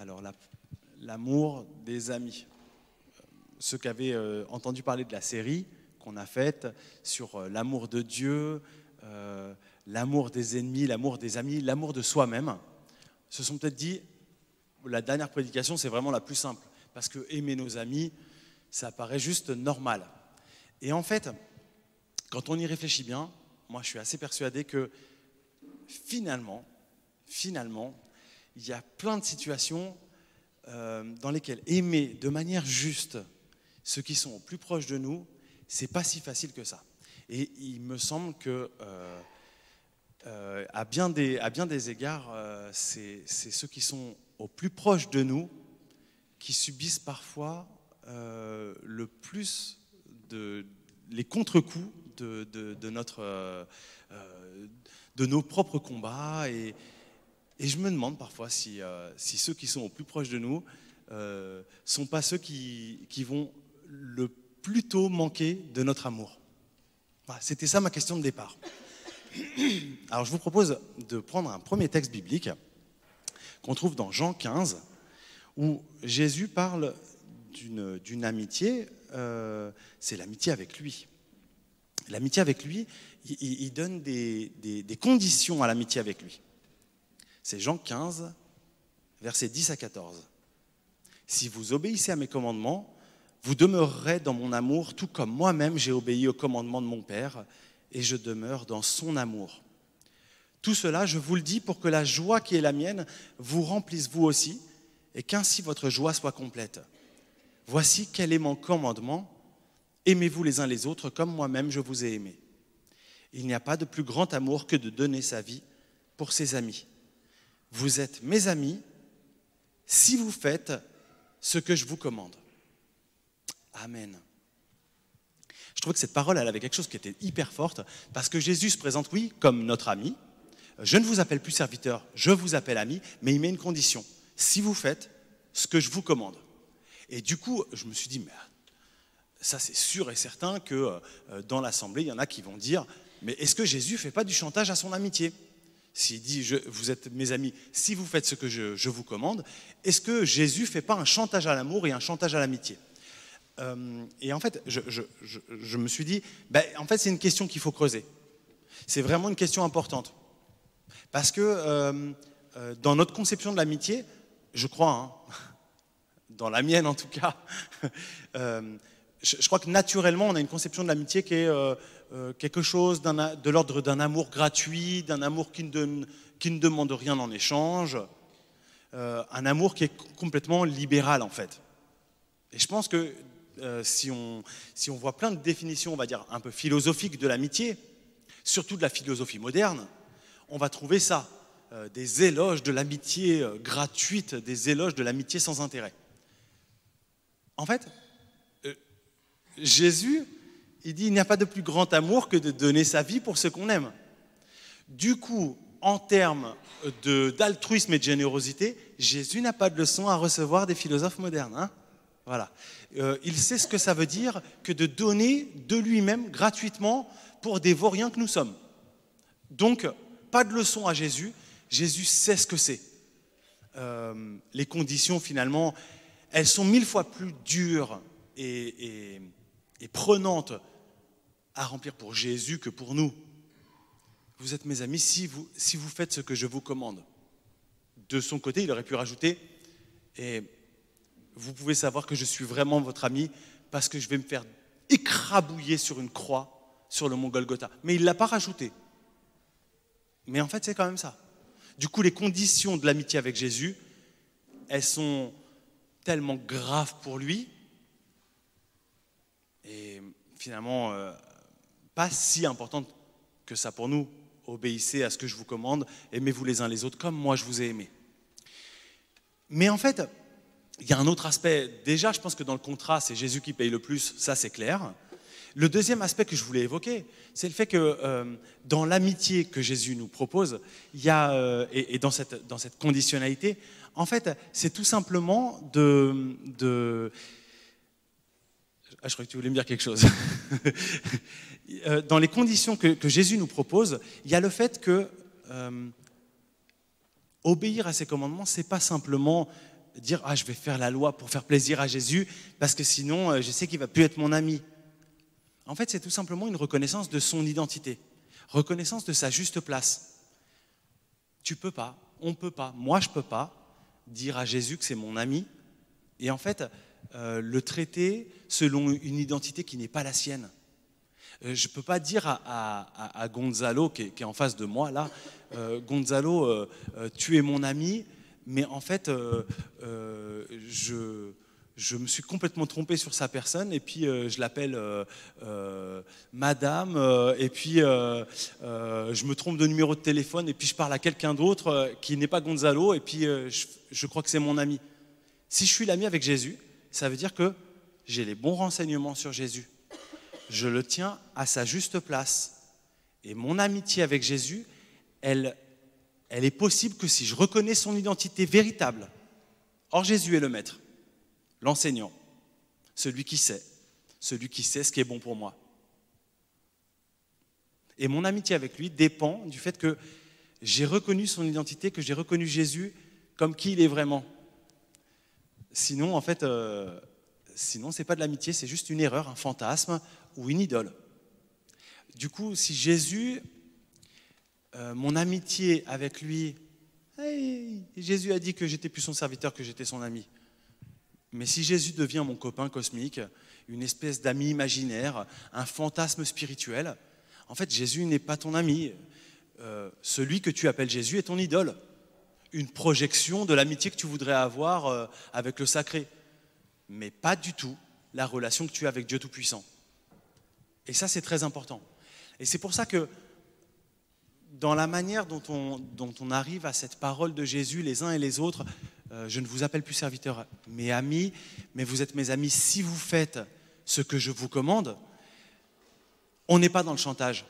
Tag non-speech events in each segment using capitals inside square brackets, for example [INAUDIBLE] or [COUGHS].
Alors l'amour des amis. Euh, ceux qui avaient euh, entendu parler de la série qu'on a faite sur euh, l'amour de Dieu, l'amour des ennemis, l'amour des amis, l'amour de soi-même, se sont peut-être dit, la dernière prédication, c'est vraiment la plus simple, parce que aimer nos amis, ça paraît juste normal. Et en fait, quand on y réfléchit bien, moi je suis assez persuadé que finalement, finalement, il y a plein de situations euh, dans lesquelles aimer de manière juste ceux qui sont plus proches de nous, c'est pas si facile que ça. Et il me semble que euh, euh, à, bien des, bien des égards, c'est ceux qui sont au plus proche de nous qui subissent parfois le plus de les contre-coups de, de, de nos propres combats et, et je me demande parfois euh, si, ceux qui sont au plus proche de nous ne euh, sont pas ceux qui, qui, vont le plus tôt manquer de notre amour. C'était ça ma question de départ. [COUGHS] Alors je vous propose de prendre un premier texte biblique qu'on trouve dans Jean 15, où Jésus parle d'une amitié, euh, c'est l'amitié avec lui. L'amitié avec lui, il, donne des conditions à l'amitié avec lui. C'est Jean 15, versets 10 à 14. Si vous obéissez à mes commandements, vous demeurerez dans mon amour, tout comme moi-même j'ai obéi aux commandements de mon Père, et je demeure dans son amour. Tout cela, je vous le dis pour que la joie qui est la mienne vous remplisse vous aussi, et qu'ainsi votre joie soit complète. Voici quel est mon commandement. Aimez-vous les uns les autres comme moi-même je vous ai aimé. Il n'y a pas de plus grand amour que de donner sa vie pour ses amis vous êtes mes amis si vous faites ce que je vous commande. Amen. Je trouve que cette parole, elle avait quelque chose qui était hyper forte, parce que Jésus se présente, oui, comme notre ami. Je ne vous appelle plus serviteur, je vous appelle ami, mais il met une condition. Si vous faites ce que je vous commande. Et du coup, je me suis dit, mais ça c'est sûr et certain que euh, dans l'Assemblée, il y en a qui vont dire, mais est-ce que Jésus ne fait pas du chantage à son amitié s'il dit je, Vous êtes mes amis si vous faites ce que je, vous commande, est-ce que Jésus fait pas un chantage à l'amour et un chantage à l'amitié euh, Et en fait, je, me suis dit ben, En fait, c'est une question qu'il faut creuser. C'est vraiment une question importante. Parce que euh, euh, dans notre conception de l'amitié, je crois, hein, [LAUGHS] dans la mienne en tout cas, [LAUGHS] je, crois que naturellement, on a une conception de l'amitié qui est euh, euh, quelque chose de l'ordre d'un amour gratuit, d'un amour qui ne, demande rien en échange, euh, un amour qui est complètement libéral en fait. Et je pense que si, on, voit plein de définitions, on va dire, un peu philosophiques de l'amitié, surtout de la philosophie moderne, on va trouver ça, des éloges de l'amitié gratuite, des éloges de l'amitié sans intérêt. En fait, Jésus, il dit, il n'y a pas de plus grand amour que de donner sa vie pour ce qu'on aime. Du coup, en termes d'altruisme et de générosité, Jésus n'a pas de leçon à recevoir des philosophes modernes. Hein. voilà. Euh, il sait ce que ça veut dire que de donner de lui-même gratuitement pour des vauriens que nous sommes. Donc, pas de leçon à Jésus. Jésus sait ce que c'est. Euh, les conditions, finalement, elles sont mille fois plus dures et et prenante à remplir pour Jésus que pour nous. Vous êtes mes amis si vous, si vous faites ce que je vous commande. De son côté, il aurait pu rajouter, et vous pouvez savoir que je suis vraiment votre ami parce que je vais me faire écrabouiller sur une croix sur le mont Golgotha. Mais il ne l'a pas rajouté. Mais en fait, c'est quand même ça. Du coup, les conditions de l'amitié avec Jésus, elles sont tellement graves pour lui et finalement euh, pas si importante que ça pour nous. Obéissez à ce que je vous commande, aimez-vous les uns les autres comme moi je vous ai aimé. Mais en fait, il y a un autre aspect. Déjà, je pense que dans le contrat, c'est Jésus qui paye le plus, ça c'est clair. Le deuxième aspect que je voulais évoquer, c'est le fait que euh, dans l'amitié que Jésus nous propose, il y a, euh, et, et, dans, cette, dans cette conditionnalité, en fait, c'est tout simplement de, de ah, je crois que tu voulais me dire quelque chose. [LAUGHS] Euh, dans les conditions que, Jésus nous propose, il y a le fait que euh, obéir à ses commandements, c'est pas simplement dire ah je vais faire la loi pour faire plaisir à Jésus parce que sinon euh, je sais qu'il va plus être mon ami. En fait, c'est tout simplement une reconnaissance de son identité, reconnaissance de sa juste place. Tu peux pas, on peut pas, moi je peux pas dire à Jésus que c'est mon ami et en fait le traiter selon une identité qui n'est pas la sienne. Euh, je ne peux pas dire à, Gonzalo, qui est, en face de moi là, euh, Gonzalo, euh, tu es mon ami, mais en fait, je, je, me suis complètement trompé sur sa personne, et puis je l'appelle Madame, et puis je me trompe de numéro de téléphone, et puis je parle à quelqu'un d'autre qui n'est pas Gonzalo, et puis je crois que c'est mon ami. Si je suis l'ami avec Jésus, ça veut dire que j'ai les bons renseignements sur Jésus. Je le tiens à sa juste place. Et mon amitié avec Jésus, elle, elle est possible que si je reconnais son identité véritable. Or, Jésus est le maître, l'enseignant, celui qui sait, celui qui sait ce qui est bon pour moi. Et mon amitié avec lui dépend du fait que j'ai reconnu son identité, que j'ai reconnu Jésus comme qui il est vraiment. Sinon, en fait, euh, Sinon, ce pas de l'amitié, c'est juste une erreur, un fantasme ou une idole. Du coup, si Jésus, euh, mon amitié avec lui, Jésus a dit que j'étais plus son serviteur, que j'étais son ami. Mais si Jésus devient mon copain cosmique, une espèce d'ami imaginaire, un fantasme spirituel, en fait, Jésus n'est pas ton ami. Euh, celui que tu appelles Jésus est ton idole, une projection de l'amitié que tu voudrais avoir euh, avec le sacré mais pas du tout la relation que tu as avec Dieu Tout-Puissant. Et ça, c'est très important. Et c'est pour ça que dans la manière dont on, arrive à cette parole de Jésus, les uns et les autres, euh, je ne vous appelle plus serviteurs, mes amis, mais vous êtes mes amis si vous faites ce que je vous commande, on n'est pas dans le chantage,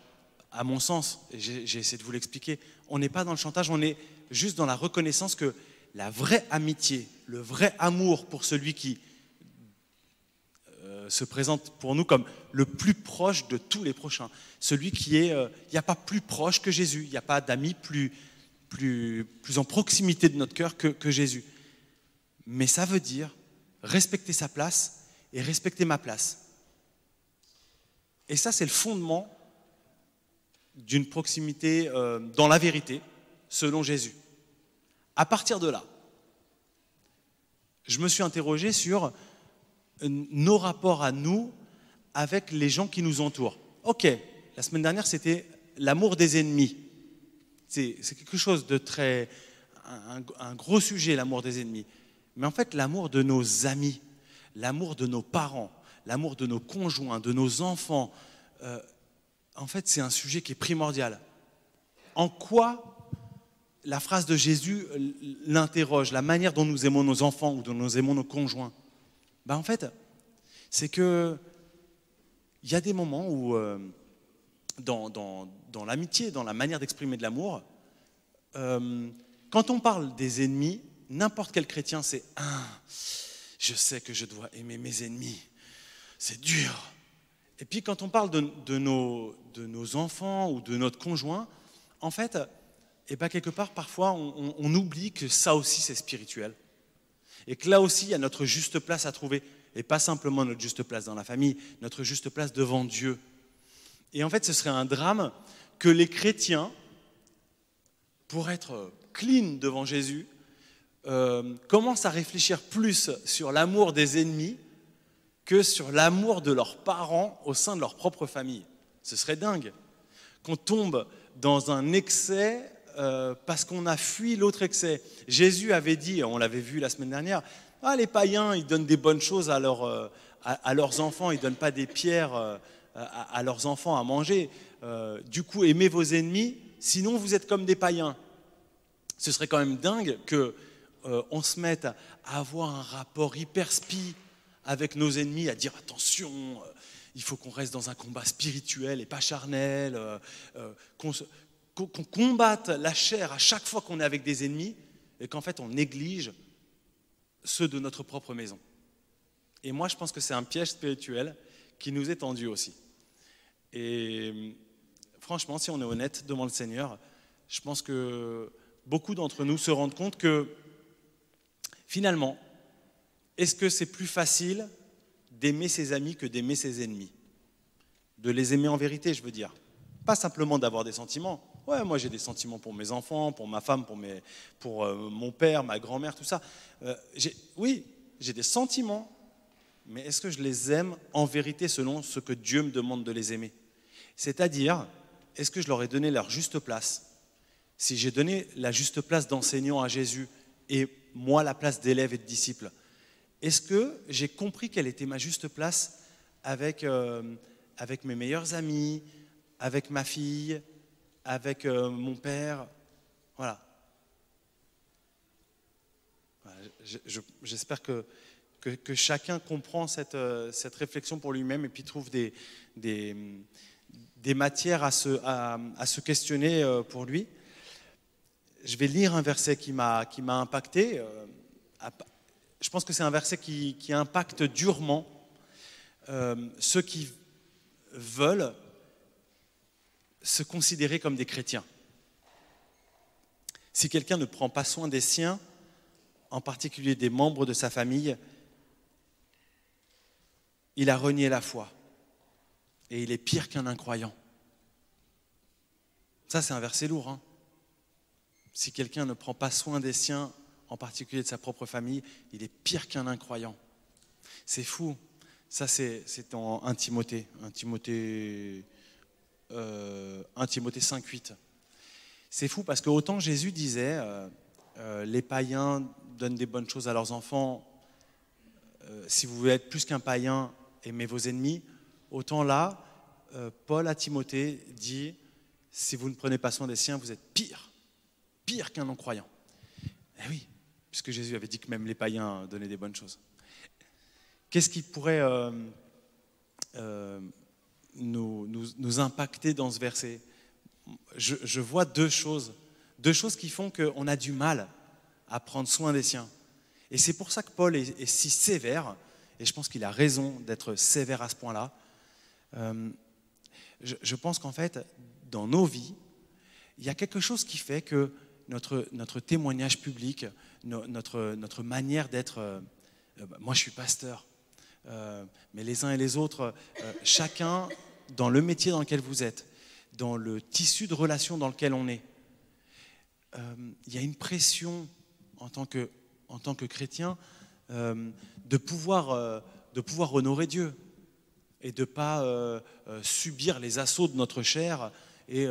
à mon sens, j'ai essayé de vous l'expliquer, on n'est pas dans le chantage, on est juste dans la reconnaissance que la vraie amitié, le vrai amour pour celui qui euh, se présente pour nous comme le plus proche de tous les prochains. Celui qui est, euh, il n'y a pas plus proche que Jésus, il n'y a pas d'ami plus, plus, en proximité de notre cœur que, Jésus. Mais ça veut dire respecter sa place et respecter ma place. Et ça, c'est le fondement d'une proximité euh, dans la vérité, selon Jésus. À partir de là, je me suis interrogé sur euh, nos rapports à nous avec les gens qui nous entourent. Ok, la semaine dernière, c'était l'amour des ennemis. C'est quelque chose de très... un, gros sujet, l'amour des ennemis. Mais en fait, l'amour de nos amis, l'amour de nos parents, l'amour de nos conjoints, de nos enfants, euh, en fait, c'est un sujet qui est primordial. En quoi la phrase de Jésus euh, l'interroge, la manière dont nous aimons nos enfants ou dont nous aimons nos conjoints ben, en fait, c'est que il y a des moments où, euh, dans, l'amitié, dans la manière d'exprimer de l'amour, euh, quand on parle des ennemis, n'importe quel chrétien, c'est ah, Je sais que je dois aimer mes ennemis. C'est dur. Et puis quand on parle de, nos, enfants ou de notre conjoint, en fait, eh ben, quelque part, parfois, on oublie que ça aussi, c'est spirituel. Et que là aussi, il y a notre juste place à trouver. Et pas simplement notre juste place dans la famille, notre juste place devant Dieu. Et en fait, ce serait un drame que les chrétiens, pour être clean devant Jésus, euh, commencent à réfléchir plus sur l'amour des ennemis que sur l'amour de leurs parents au sein de leur propre famille. Ce serait dingue qu'on tombe dans un excès euh, parce qu'on a fui l'autre excès. Jésus avait dit, on l'avait vu la semaine dernière, ah, les païens, ils donnent des bonnes choses à, euh, à, leurs enfants, ils ne donnent pas des pierres euh, à, leurs enfants à manger. du coup, aimez vos ennemis, sinon vous êtes comme des païens. Ce serait quand même dingue que on se mette à avoir un rapport hyper spi avec nos ennemis, à dire attention, il faut qu'on reste dans un combat spirituel et pas charnel, qu'on qu'on combatte la chair à chaque fois qu'on est avec des ennemis et qu'en fait on néglige ceux de notre propre maison. Et moi je pense que c'est un piège spirituel qui nous est tendu aussi. Et franchement, si on est honnête devant le Seigneur, je pense que beaucoup d'entre nous se rendent compte que finalement, est-ce que c'est plus facile d'aimer ses amis que d'aimer ses ennemis De les aimer en vérité, je veux dire. Pas simplement d'avoir des sentiments, Ouais, moi j'ai des sentiments pour mes enfants, pour ma femme, pour, pour euh, mon père, ma grand-mère, tout ça. Euh, oui, j'ai des sentiments, mais est-ce que je les aime en vérité selon ce que Dieu me demande de les aimer C'est-à-dire, est-ce que je leur ai donné leur juste place Si j'ai donné la juste place d'enseignant à Jésus et moi la place d'élève et de disciple, est-ce que j'ai compris quelle était ma juste place avec, euh, avec mes meilleurs amis, avec ma fille, avec euh, mon père. Voilà. J'espère que, que, chacun comprend cette, euh, cette réflexion pour lui-même et puis trouve des, des, matières à se, à, se questionner euh, pour lui. Je vais lire un verset qui m'a impacté. Je pense que c'est un verset qui, qui impacte durement ceux qui veulent se considérer comme des chrétiens. Si quelqu'un ne prend pas soin des siens, en particulier des membres de sa famille, il a renié la foi et il est pire qu'un incroyant. Ça, c'est un verset lourd. Hein. si quelqu'un ne prend pas soin des siens, en particulier de sa propre famille, il est pire qu'un incroyant. C'est fou. Ça, c'est en intimauté. Timothée. 1 euh, Timothée 5.8. C'est fou parce que autant Jésus disait, euh, euh, les païens donnent des bonnes choses à leurs enfants, si vous voulez être plus qu'un païen, aimez vos ennemis, autant là, Paul à Timothée dit, si vous ne prenez pas soin des siens, vous êtes pire, pire qu'un non-croyant. Eh oui, puisque Jésus avait dit que même les païens donnaient des bonnes choses. Qu'est-ce qui pourrait nous, impacter dans ce verset, je, vois deux choses. Deux choses qui font qu'on a du mal à prendre soin des siens. Et c'est pour ça que Paul est, si sévère, et je pense qu'il a raison d'être sévère à ce point-là. Euh, je, pense qu'en fait, dans nos vies, il y a quelque chose qui fait que notre, notre témoignage public, notre, notre manière d'être... Euh, euh, moi, je suis pasteur. mais les uns et les autres, chacun dans le métier dans lequel vous êtes, dans le tissu de relation dans lequel on est. Euh, il y a une pression en tant que, en tant que chrétien euh, de, pouvoir, euh, de pouvoir honorer Dieu et de ne pas subir les assauts de notre chair et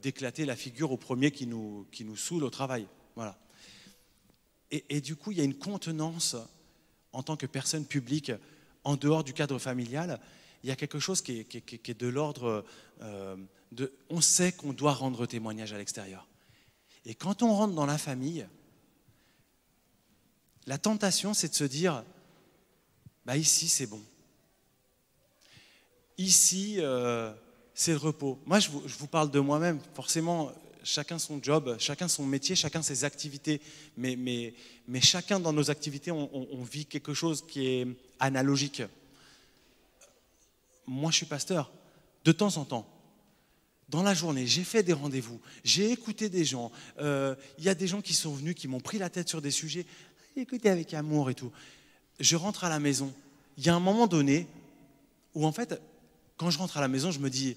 d'éclater la figure au premier qui nous, qui nous saoule au travail. Voilà. et du coup, il y a une contenance en tant que personne publique en dehors du cadre familial il y a quelque chose qui est, de l'ordre euh, de... On sait qu'on doit rendre témoignage à l'extérieur. Et quand on rentre dans la famille, la tentation, c'est de se dire, bah ici, c'est bon. Ici, euh, c'est le repos. Moi, je vous, parle de moi-même. Forcément, chacun son job, chacun son métier, chacun ses activités. Mais, chacun dans nos activités, on vit quelque chose qui est analogique moi je suis pasteur, de temps en temps. Dans la journée, j'ai fait des rendez-vous, j'ai écouté des gens. Euh, il y a des gens qui sont venus, qui m'ont pris la tête sur des sujets. Écoutez avec amour et tout. Je rentre à la maison. Il y a un moment donné où, en fait, quand je rentre à la maison, je me dis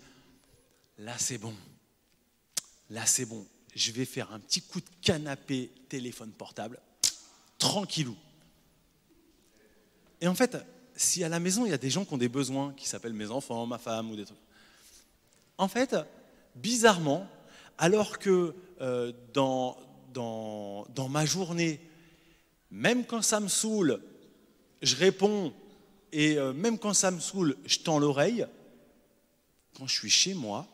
là, c'est bon. Là, c'est bon. Je vais faire un petit coup de canapé, téléphone portable, tranquillou. Et en fait, si à la maison, il y a des gens qui ont des besoins, qui s'appellent mes enfants, ma femme ou des trucs. En fait, bizarrement, alors que euh, dans, dans, dans ma journée, même quand ça me saoule, je réponds, et euh, même quand ça me saoule, je tends l'oreille, quand je suis chez moi,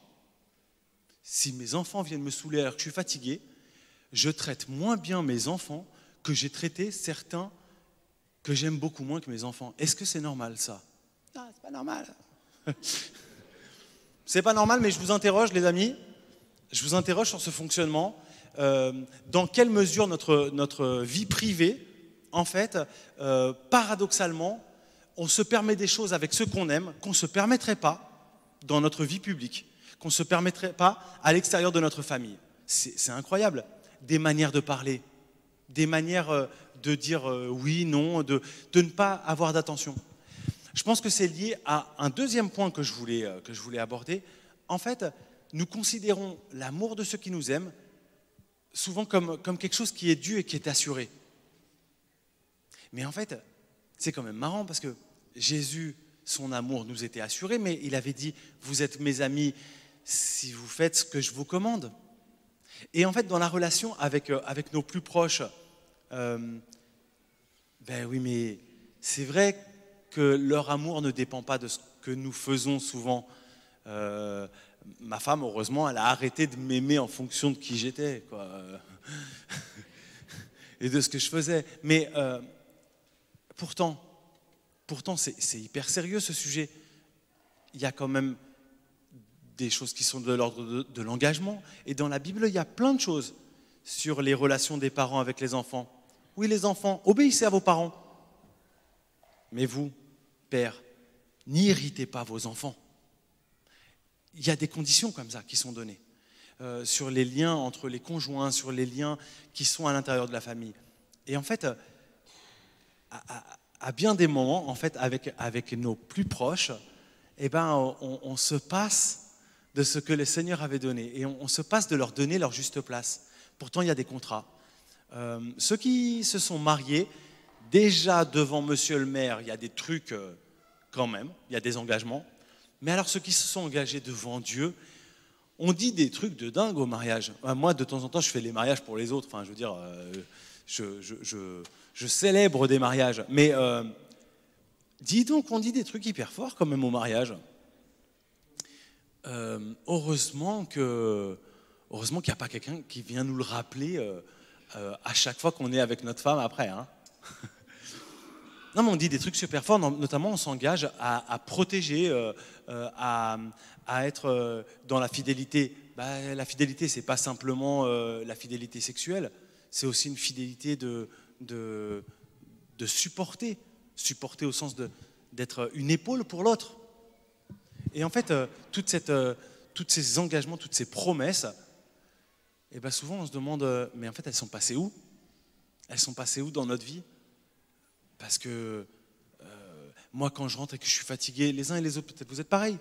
si mes enfants viennent me saouler alors que je suis fatigué, je traite moins bien mes enfants que j'ai traité certains que j'aime beaucoup moins que mes enfants. Est-ce que c'est normal ça Non, ah, c'est pas normal. [LAUGHS] c'est pas normal, mais je vous interroge, les amis. Je vous interroge sur ce fonctionnement. Euh, dans quelle mesure notre, notre vie privée, en fait, euh, paradoxalement, on se permet des choses avec ceux qu'on aime qu'on ne se permettrait pas dans notre vie publique, qu'on ne se permettrait pas à l'extérieur de notre famille. C'est incroyable. Des manières de parler, des manières euh, de dire euh, oui, non, de, de ne pas avoir d'attention. Je pense que c'est lié à un deuxième point que je voulais, euh, que je voulais aborder. En fait, nous considérons l'amour de ceux qui nous aiment souvent comme, comme quelque chose qui est dû et qui est assuré. Mais en fait, c'est quand même marrant parce que Jésus, son amour nous était assuré, mais il avait dit, vous êtes mes amis si vous faites ce que je vous commande. Et en fait, dans la relation avec, euh, avec nos plus proches, euh, ben oui, mais c'est vrai que leur amour ne dépend pas de ce que nous faisons souvent. Euh, ma femme, heureusement, elle a arrêté de m'aimer en fonction de qui j'étais [LAUGHS] et de ce que je faisais. Mais pourtant, pourtant c'est hyper sérieux ce sujet. Il y a quand même des choses qui sont de l'ordre de, l'engagement. Et dans la Bible, il y a plein de choses sur les relations des parents avec les enfants. Oui, les enfants, obéissez à vos parents. Mais vous, père, n'irritez pas vos enfants. Il y a des conditions comme ça qui sont données euh, sur les liens entre les conjoints, sur les liens qui sont à l'intérieur de la famille. Et en fait, euh, à, bien des moments, en fait, avec, avec nos plus proches, eh ben, on se passe de ce que le Seigneur avait donné. Et on, se passe de leur donner leur juste place. Pourtant, il y a des contrats. Euh, ceux qui se sont mariés, déjà devant monsieur le maire, il y a des trucs euh, quand même, il y a des engagements. Mais alors, ceux qui se sont engagés devant Dieu, on dit des trucs de dingue au mariage. Euh, moi, de temps en temps, je fais les mariages pour les autres. Enfin, je veux dire, je, célèbre des mariages. Mais dis donc, on dit des trucs hyper forts quand même au mariage. Euh, heureusement que heureusement qu'il n'y a pas quelqu'un qui vient nous le rappeler euh, euh, à chaque fois qu'on est avec notre femme après. Hein. [LAUGHS] non, on dit des trucs super forts, notamment on s'engage à, protéger, à, être dans la fidélité. Bah, la fidélité, c'est pas simplement la fidélité sexuelle, c'est aussi une fidélité de, de supporter, supporter au sens d'être une épaule pour l'autre. Et en fait, euh, tous euh, ces engagements, toutes ces promesses, eh ben, souvent on se demande, euh, mais en fait, elles sont passées où Elles sont passées où dans notre vie Parce que moi, quand je rentre et que je suis fatigué, les uns et les autres, peut-être vous êtes pareil.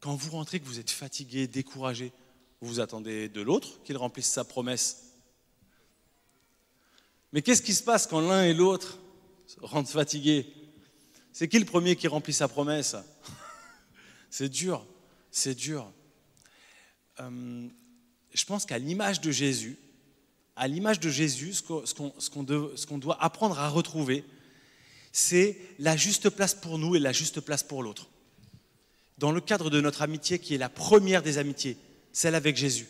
Quand vous rentrez, que vous êtes fatigué, découragé, vous, vous attendez de l'autre qu'il remplisse sa promesse. Mais qu'est-ce qui se passe quand l'un et l'autre rentrent fatigués C'est qui le premier qui remplit sa promesse c'est dur, c'est dur. Euh, je pense qu'à l'image de Jésus, à l'image de Jésus, ce qu'on doit apprendre à retrouver, c'est la juste place pour nous et la juste place pour l'autre. Dans le cadre de notre amitié qui est la première des amitiés, celle avec Jésus,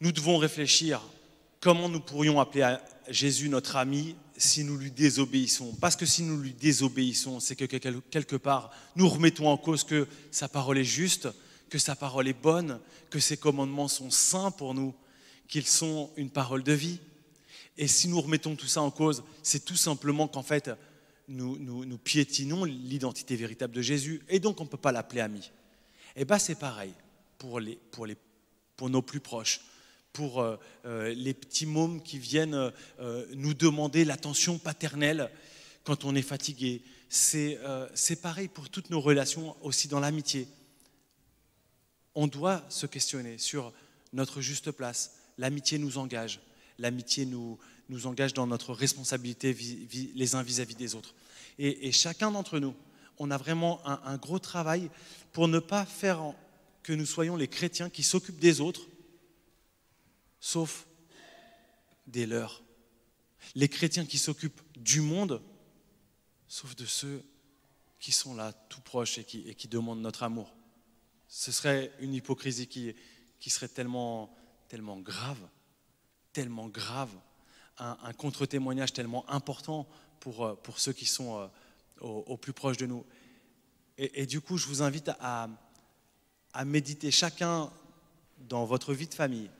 nous devons réfléchir comment nous pourrions appeler Jésus notre ami, si nous lui désobéissons. Parce que si nous lui désobéissons, c'est que quelque part, nous remettons en cause que sa parole est juste, que sa parole est bonne, que ses commandements sont saints pour nous, qu'ils sont une parole de vie. Et si nous remettons tout ça en cause, c'est tout simplement qu'en fait, nous, piétinons l'identité véritable de Jésus, et donc on ne peut pas l'appeler ami. Et eh bien c'est pareil pour, pour nos plus proches pour euh, euh, les petits mômes qui viennent euh, nous demander l'attention paternelle quand on est fatigué. C'est pareil pour toutes nos relations, aussi dans l'amitié. On doit se questionner sur notre juste place. L'amitié nous engage. L'amitié nous, nous engage dans notre responsabilité les uns vis-à-vis des autres. Et, chacun d'entre nous, on a vraiment un, gros travail pour ne pas faire que nous soyons les chrétiens qui s'occupent des autres sauf des leurs. Les chrétiens qui s'occupent du monde, sauf de ceux qui sont là tout proches et qui, et qui demandent notre amour. Ce serait une hypocrisie qui, qui serait tellement, tellement grave, tellement grave, un, contre-témoignage tellement important pour, euh, pour ceux qui sont euh, au, plus proche de nous. Et, et, du coup, je vous invite à, à méditer chacun dans votre vie de famille,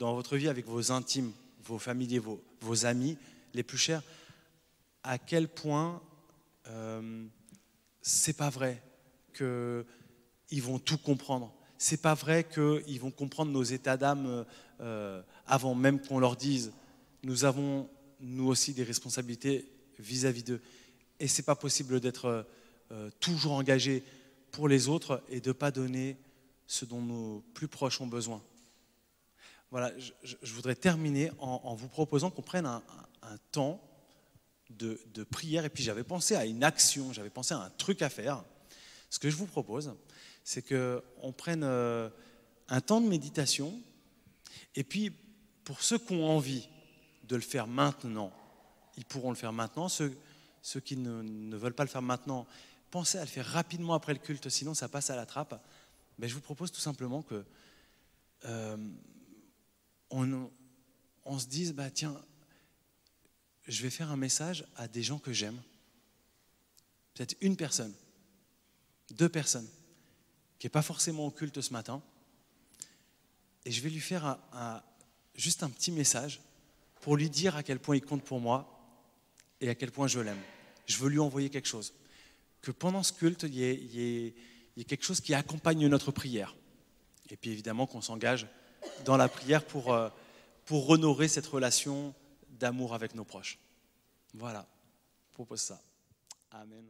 dans votre vie avec vos intimes, vos familiers, vos, amis les plus chers, à quel point ce euh, c'est pas vrai qu'ils vont tout comprendre. C'est pas vrai qu'ils vont comprendre nos états d'âme euh, euh, avant même qu'on leur dise. Nous avons nous aussi des responsabilités vis-à-vis d'eux. Et c'est pas possible d'être toujours engagé pour les autres et de pas donner ce dont nos plus proches ont besoin voilà, je, voudrais terminer en, vous proposant qu'on prenne un, temps de, prière. Et puis j'avais pensé à une action, j'avais pensé à un truc à faire. Ce que je vous propose, c'est qu'on prenne euh, un temps de méditation. Et puis, pour ceux qui ont envie de le faire maintenant, ils pourront le faire maintenant. Ceux, ceux qui ne, veulent pas le faire maintenant, pensez à le faire rapidement après le culte, sinon ça passe à la trappe. Mais je vous propose tout simplement que... Euh, on, se dise, bah, tiens, je vais faire un message à des gens que j'aime. Peut-être une personne, deux personnes, qui n'est pas forcément au culte ce matin. Et je vais lui faire juste un petit message pour lui dire à quel point il compte pour moi et à quel point je l'aime. Je veux lui envoyer quelque chose. Que pendant ce culte, il y il y ait quelque chose qui accompagne notre prière. Et puis évidemment qu'on s'engage dans la prière pour, euh, pour honorer cette relation d'amour avec nos proches. Voilà, je propose ça. Amen.